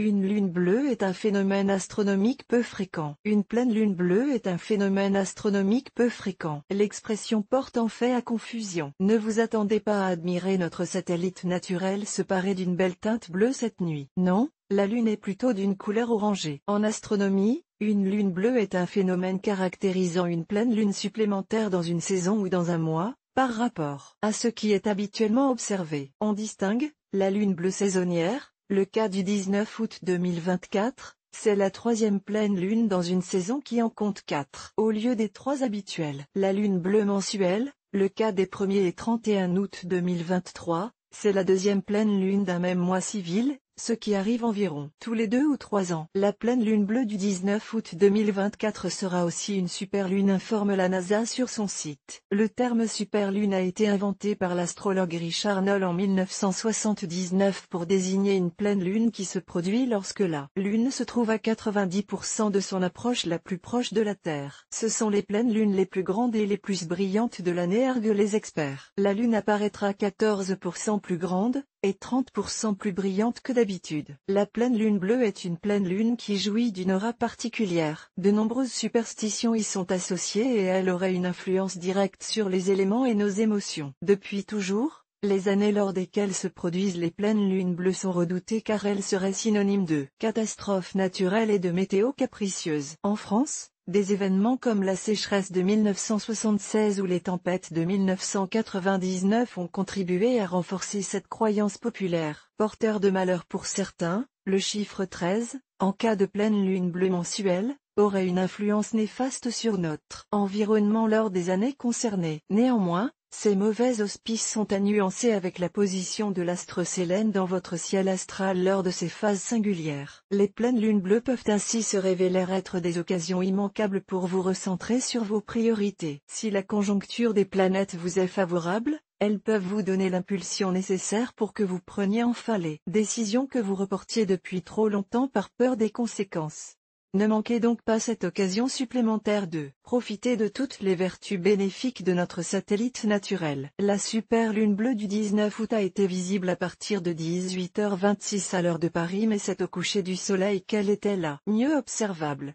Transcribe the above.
Une lune bleue est un phénomène astronomique peu fréquent. Une pleine lune bleue est un phénomène astronomique peu fréquent. L'expression porte en fait à confusion. Ne vous attendez pas à admirer notre satellite naturel se parer d'une belle teinte bleue cette nuit. Non, la lune est plutôt d'une couleur orangée. En astronomie, une lune bleue est un phénomène caractérisant une pleine lune supplémentaire dans une saison ou dans un mois, par rapport à ce qui est habituellement observé. On distingue la lune bleue saisonnière, le cas du 19 août 2024, c'est la troisième pleine lune dans une saison qui en compte quatre, au lieu des trois habituels. La lune bleue mensuelle, le cas des 1er et 31 août 2023, c'est la deuxième pleine lune d'un même mois civil, ce qui arrive environ tous les deux ou trois ans. La pleine lune bleue du 19 août 2024 sera aussi une super lune informe la NASA sur son site. Le terme super lune a été inventé par l'astrologue Richard Noll en 1979 pour désigner une pleine lune qui se produit lorsque la lune se trouve à 90% de son approche la plus proche de la Terre. Ce sont les pleines lunes les plus grandes et les plus brillantes de l'année arguent les experts. La lune apparaîtra 14% plus grande, est 30% plus brillante que d'habitude. La pleine lune bleue est une pleine lune qui jouit d'une aura particulière. De nombreuses superstitions y sont associées et elle aurait une influence directe sur les éléments et nos émotions. Depuis toujours, les années lors desquelles se produisent les pleines lunes bleues sont redoutées car elles seraient synonymes de catastrophes naturelles et de météo capricieuses. En France, des événements comme la sécheresse de 1976 ou les tempêtes de 1999 ont contribué à renforcer cette croyance populaire. Porteur de malheur pour certains, le chiffre 13, en cas de pleine lune bleue mensuelle, aurait une influence néfaste sur notre environnement lors des années concernées. Néanmoins, ces mauvais auspices sont à nuancer avec la position de l'astre Sélène dans votre ciel astral lors de ces phases singulières. Les pleines lunes bleues peuvent ainsi se révéler être des occasions immanquables pour vous recentrer sur vos priorités. Si la conjoncture des planètes vous est favorable, elles peuvent vous donner l'impulsion nécessaire pour que vous preniez enfin les décisions que vous reportiez depuis trop longtemps par peur des conséquences. Ne manquez donc pas cette occasion supplémentaire de profiter de toutes les vertus bénéfiques de notre satellite naturel. La super lune bleue du 19 août a été visible à partir de 18h26 à l'heure de Paris mais c'est au coucher du soleil qu'elle était là mieux observable.